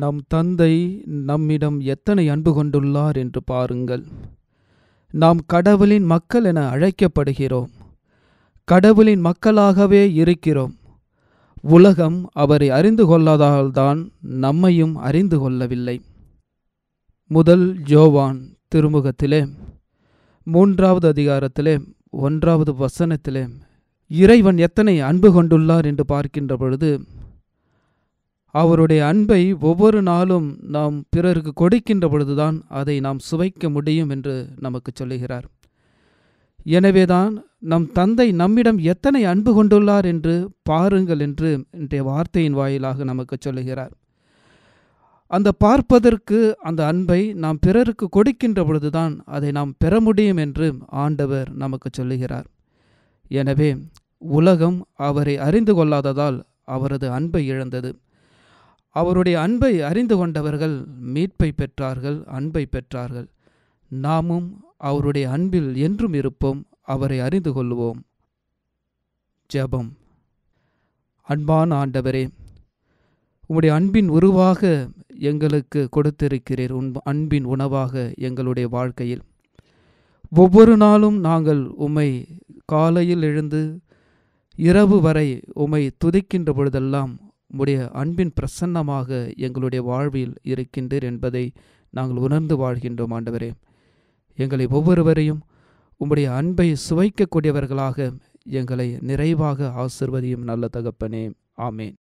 நம் தந்தை நம்மிடம் எத்தனை அன்பு கொண்டுள்ளார் என்று பாருங்கள் நாம் கடவுளின் மக்கள் என அழைக்கப்படுகிறோம் கடவுளின் மக்களாகவே இருக்கிறோம் உலகம் அவரை அறிந்து கொள்ளாதால்தான் நம்மையும் அறிந்து கொள்ளவில்லை முதல் ஜோவான் திருமுகத்திலே மூன்றாவது அதிகாரத்திலே ஒன்றாவது வசனத்திலே இறைவன் எத்தனை அன்பு கொண்டுள்ளார் என்று பார்க்கின்ற பொழுது அவருடைய அன்பை ஒவ்வொரு நாளும் நாம் பிறருக்கு கொடுக்கின்ற பொழுதுதான் அதை நாம் சுவைக்க முடியும் என்று நமக்கு சொல்லுகிறார் எனவேதான் நம் தந்தை நம்மிடம் எத்தனை அன்பு கொண்டுள்ளார் என்று பாருங்கள் என்று இன்றைய வார்த்தையின் வாயிலாக நமக்கு சொல்லுகிறார் அந்த பார்ப்பதற்கு அந்த அன்பை நாம் பிறருக்கு கொடுக்கின்ற பொழுதுதான் அதை நாம் பெற முடியும் என்று ஆண்டவர் நமக்கு சொல்லுகிறார் எனவே உலகம் அவரை அறிந்து கொள்ளாததால் அவரது அன்பை இழந்தது அவருடைய அன்பை அறிந்து கொண்டவர்கள் மீட்பை பெற்றார்கள் அன்பை பெற்றார்கள் நாமும் அவருடைய அன்பில் என்றும் இருப்போம் அவரை அறிந்து கொள்வோம் ஜபம் அன்பான ஆண்டவரே உம்முடைய அன்பின் உருவாக எங்களுக்கு கொடுத்திருக்கிறீர் உன் அன்பின் உணவாக எங்களுடைய வாழ்க்கையில் ஒவ்வொரு நாளும் நாங்கள் உம்மை காலையில் எழுந்து இரவு வரை உம்மை துதிக்கின்ற பொழுதெல்லாம் உம்முடைய அன்பின் பிரசன்னமாக எங்களுடைய வாழ்வில் இருக்கின்றீர் என்பதை நாங்கள் உணர்ந்து வாழ்கின்றோம் ஆண்டவரே எங்களை ஒவ்வொருவரையும் உம்முடைய அன்பை சுவைக்கக்கூடியவர்களாக எங்களை நிறைவாக ஆசிர்வதியும் நல்ல தகப்பனே ஆமேன்